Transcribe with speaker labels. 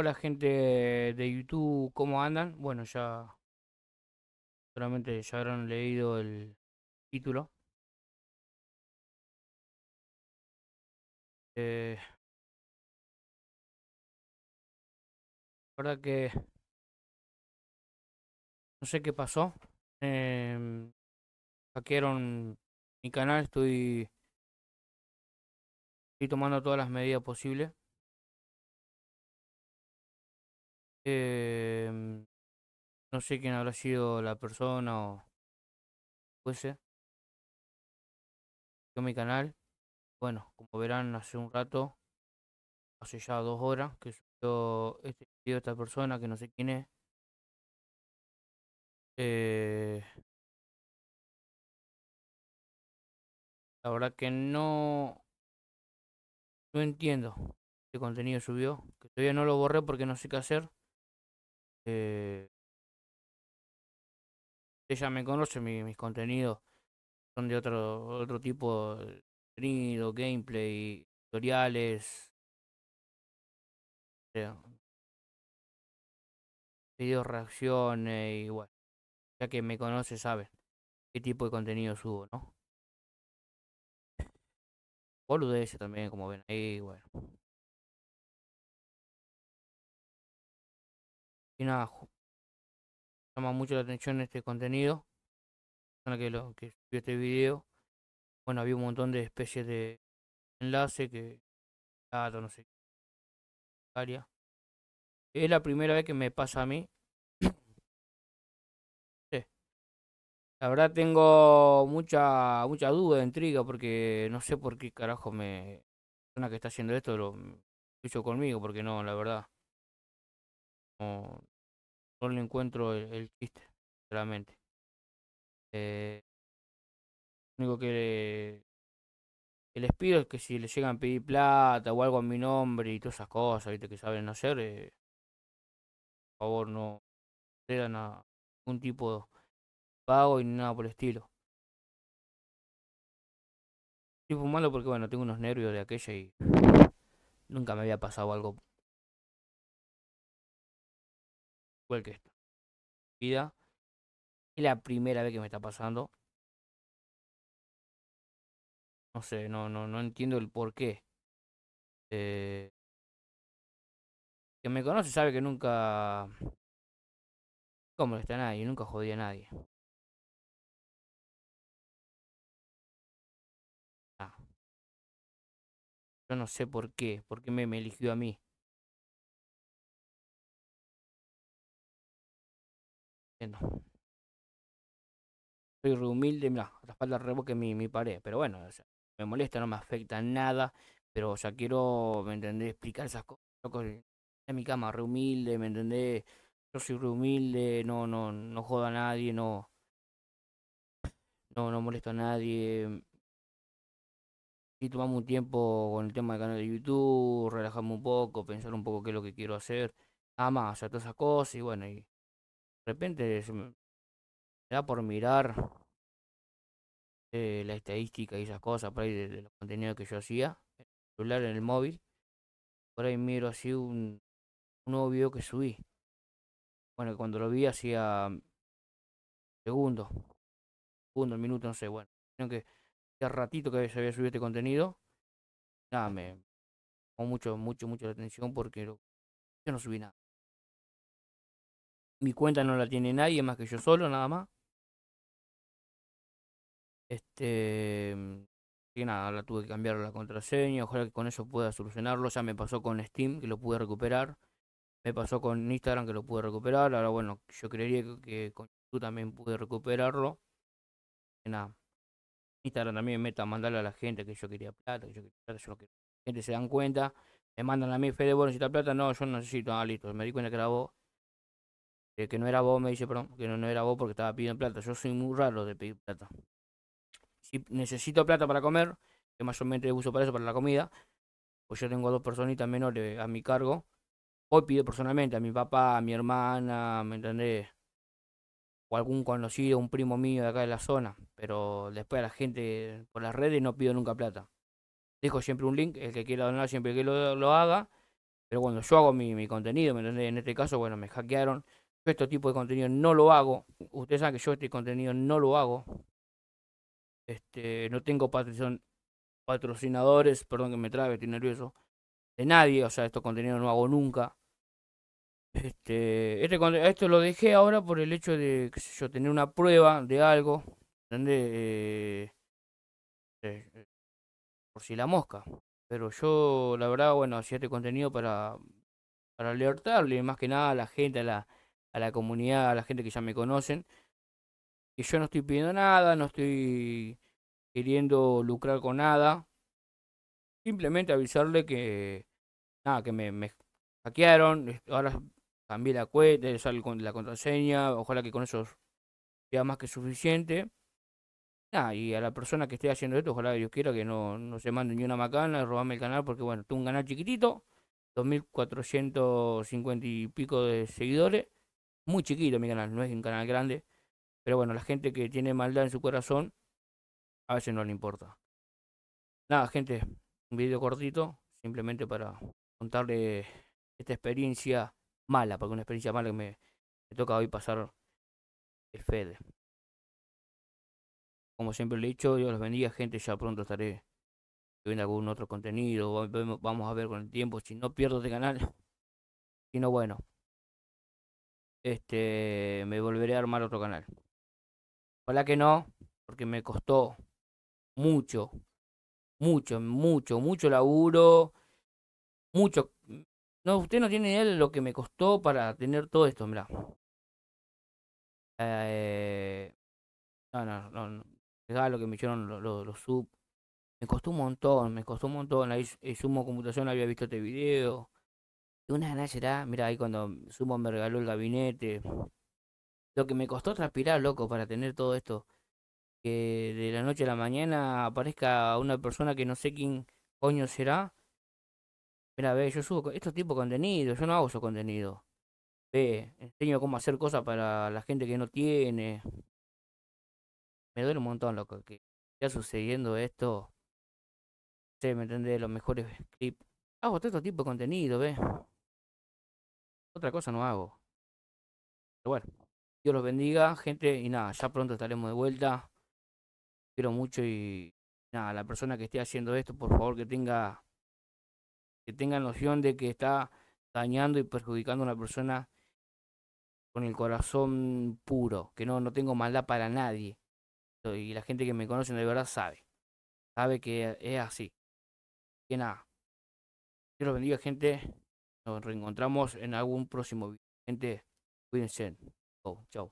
Speaker 1: Hola gente de YouTube, ¿cómo andan?
Speaker 2: Bueno, ya solamente ya habrán leído el título. Eh, la que no sé qué pasó. Eh, hackearon mi canal, estoy, estoy tomando todas las medidas posibles. Em, no sé quién habrá sido la persona o fuese. Yo mi canal. Bueno, como verán, hace un rato, hace ya dos horas que subió este video esta persona que no sé quién es. Eh, la verdad que no, no entiendo
Speaker 1: qué contenido subió. Que todavía no lo borré porque no sé qué hacer. Eh, ella me conoce, mis contenidos son de
Speaker 2: otro, otro tipo de contenido, gameplay, tutoriales. Eh, videos reacciones y bueno. Ya que me conoce sabe qué tipo de contenido subo, ¿no? Boludece también, como ven ahí, bueno. Y nada, llama mucho la atención este contenido. la que, lo, que subió este video.
Speaker 1: Bueno, había un montón de especies de enlace que... Claro, no sé. Área. Es la primera vez que me pasa a mí.
Speaker 2: La verdad tengo mucha
Speaker 1: mucha duda, intriga, porque no sé por qué carajo me... La persona que está haciendo esto lo
Speaker 2: hizo conmigo, porque no, la verdad no, le encuentro el, chiste, sinceramente. Eh,
Speaker 1: lo único que, les pido es que si le llegan a pedir plata o algo a mi nombre y todas esas cosas ¿viste? que saben hacer, eh, por favor no dan a ningún tipo de pago y nada por el estilo.
Speaker 2: tipo malo porque bueno, tengo unos nervios de aquella y nunca me había pasado algo igual que esta. Vida. Es la primera vez que me está pasando. No sé, no, no, no entiendo el por qué. Eh, que me conoce sabe que nunca. cómo está a nadie, nunca jodí a nadie. Ah. Yo no sé por qué, por qué me, me eligió a mí. Soy rehumilde, mira, la espalda reboque
Speaker 1: mi, mi pared, pero bueno, o sea, me molesta, no me afecta nada, pero ya quiero, ¿me entendé, Explicar esas cosas, eh, en mi cama, rehumilde, ¿me entendé Yo soy rehumilde, no, no, no jodo a nadie, no, no, no molesto a nadie. Y tomamos un tiempo con el tema del canal de YouTube, relajarme un poco, pensar un poco qué es lo que quiero hacer, nada más, o sea, todas esas cosas y bueno, y de repente se da por mirar eh, la estadística y esas cosas por ahí de, los contenidos que yo hacía en el celular, en el móvil. Por ahí miro así un, nuevo video que subí. Bueno, cuando lo vi hacía segundos, segundos, minutos, no sé, bueno. Sino que
Speaker 2: hace ratito que se había subido este contenido. Nada, me llamó mucho, mucho, mucho la atención porque yo no subí nada. Mi cuenta no la tiene nadie más que yo solo, nada más.
Speaker 1: Este. Mm, y nada, la tuve que cambiar la contraseña. Ojalá que con eso pueda solucionarlo. Ya me pasó con Steam, que lo pude recuperar. Me pasó con Instagram, que lo pude recuperar. Ahora, bueno, yo creería que, con YouTube también pude recuperarlo. Y nada. Instagram también meta mandarle a la gente que yo quería plata, que yo quería plata, yo lo La gente se dan cuenta. Me mandan a mí, Fede, si está plata. No, yo no necesito. Ah, listo. Me di cuenta que era vos que, no era vos, me dice, perdón, que no, era vos porque estaba pidiendo plata. Yo soy muy raro de pedir plata. Si necesito plata para comer, que mayormente uso para eso, para la comida, pues yo tengo dos personitas menores a mi cargo. Hoy pido personalmente a mi papá, a mi hermana, ¿me entendés? o algún conocido, un primo mío de acá de la zona, pero después a la gente por las redes no pido nunca plata. Dejo siempre un link, el que quiera donar siempre que lo, lo haga, pero cuando yo hago mi, mi contenido, ¿me entendés? En este caso, bueno, me hackearon este tipo de contenido no lo hago. Ustedes saben que yo este contenido no lo hago. Este, no tengo patrocinadores, perdón que me trabe, estoy nervioso. De nadie, o sea, estos contenido no hago nunca. Este, este, esto lo dejé ahora por el hecho de, Que yo, tener una prueba de algo. donde eh, eh, por si la mosca. Pero yo, la verdad, bueno, hacía este contenido para, para alertarle más que nada a la gente, a la, a la comunidad, a la gente que ya me conocen, que yo no estoy pidiendo nada, no estoy queriendo lucrar con nada. Simplemente avisarle que nada, que me, me hackearon, ahora cambié la cuenta, con la contraseña, ojalá que con eso sea más que suficiente. Nada, y a la persona que esté haciendo esto, ojalá que Dios quiera que no, no se mande ni una macana, robame el canal, porque bueno, tengo un canal chiquitito, 2.450 y pico de seguidores, muy chiquito mi canal, no es un canal grande. Pero bueno, la gente que tiene maldad en su corazón, a veces no le importa. Nada, gente, un video cortito, simplemente para contarle esta experiencia mala, porque una experiencia mala que me, toca hoy pasar el Fede. Como siempre lo he dicho, yo los bendiga, gente, ya pronto estaré viendo algún otro contenido, vamos a ver con el tiempo, si no pierdo este canal, si no bueno este, me volveré a armar otro canal. Ojalá que no, porque me costó mucho, mucho, mucho, mucho laburo, mucho. Mm, no, usted no tiene idea de lo que me costó para tener todo esto, mira Eh, no, no, no, Regalo que me hicieron los lo, sub. Me costó un montón, me costó un montón. Ahí eh, sumo computación, había visto este video una ¿será? mira ahí cuando Sumo me regaló el gabinete. Lo que me costó transpirar, loco, para tener todo esto. Que de la noche a la mañana aparezca una persona que no sé quién coño será. Mira, ve, yo subo estos tipos de contenido, yo no hago esos contenido. Ve, enseño cómo hacer cosas para la gente que no tiene. Me duele un montón, loco, que está sucediendo esto. No sé, ¿me entendés? Los mejores clips. Hago todo este tipo de contenido, ve. Otra cosa no hago. Pero bueno, Dios los bendiga, gente. Y nada, ya pronto estaremos de vuelta. Quiero mucho y nada, la persona que esté haciendo esto, por favor que tenga que tenga noción de que está dañando y perjudicando a una persona con el corazón puro, que no, no tengo maldad para nadie. Y la gente que me conoce de verdad sabe. Sabe que es así. Que nada. Dios los bendiga,
Speaker 2: gente. Nos reencontramos en algún próximo video. Gente, cuídense. Chau.